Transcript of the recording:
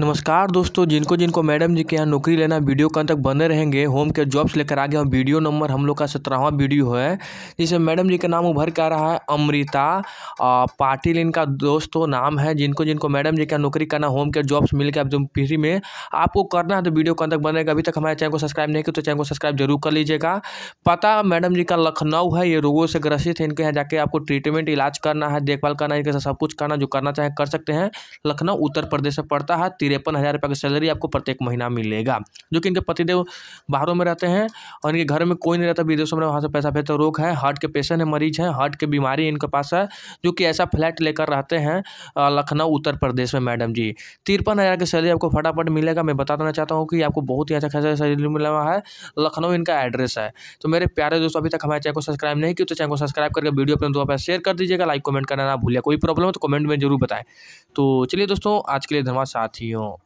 नमस्कार दोस्तों जिनको जिनको मैडम जी के यहाँ नौकरी लेना वीडियो कल तक बने रहेंगे होम के जॉब्स लेकर आ गया हूँ वीडियो नंबर हम लोग का सत्रहवा वीडियो है जिसमें मैडम जी का नाम उभर के आ रहा है अमृता पाटिल इनका दोस्तों नाम है जिनको जिनको मैडम जी यहाँ नौकरी करना होम के जॉब्स मिल गया एकदम फ्री में आपको करना है तो वीडियो कहाँ तक बनेगा अभी तक हमारे चैनल को सब्सक्राइब नहीं किया तो चैनल को सब्सक्राइब जरूर कर लीजिएगा पता मैडम जी का लखनऊ है ये रोगों से ग्रसित है इनके यहाँ जाके आपको ट्रीटमेंट इलाज करना है देखभाल करना है इनके सब कुछ करना जो करना चाहें कर सकते हैं लखनऊ उत्तर प्रदेश में पड़ता है तिरपन हज़ार रुपये का सैलरी आपको प्रत्येक महीना मिलेगा जो कि इनके पतिदेव बाहरों में रहते हैं और इनके घर में कोई नहीं रहता विदेशों में वहाँ से पैसा भेजते रोग है हार्ट के पेशेंट है मरीज हैं हार्ट के बीमारी इनके पास है जो कि ऐसा फ्लैट लेकर रहते हैं लखनऊ उत्तर प्रदेश में मैडम जी तिरपन हज़ार की सैलरी आपको फटाफट मिलेगा मैं बता देना चाहता हूँ कि आपको बहुत ही अच्छा खासा सैलरी मिला हुआ है लखनऊ इनका एड्रेस है तो मेरे प्यारे दोस्तों अभी तक हमारे चैनल को सब्सक्राइब नहीं किया तो चैनल को सब्सक्राइब करके वीडियो अपने दोस्तों पर शेयर कर दीजिएगा लाइक कमेंट करना ना भूलिए कोई प्रॉब्लम हो तो कमेंट में जरूर बताएं तो चलिए दोस्तों आज के लिए धन्यवाद साथियों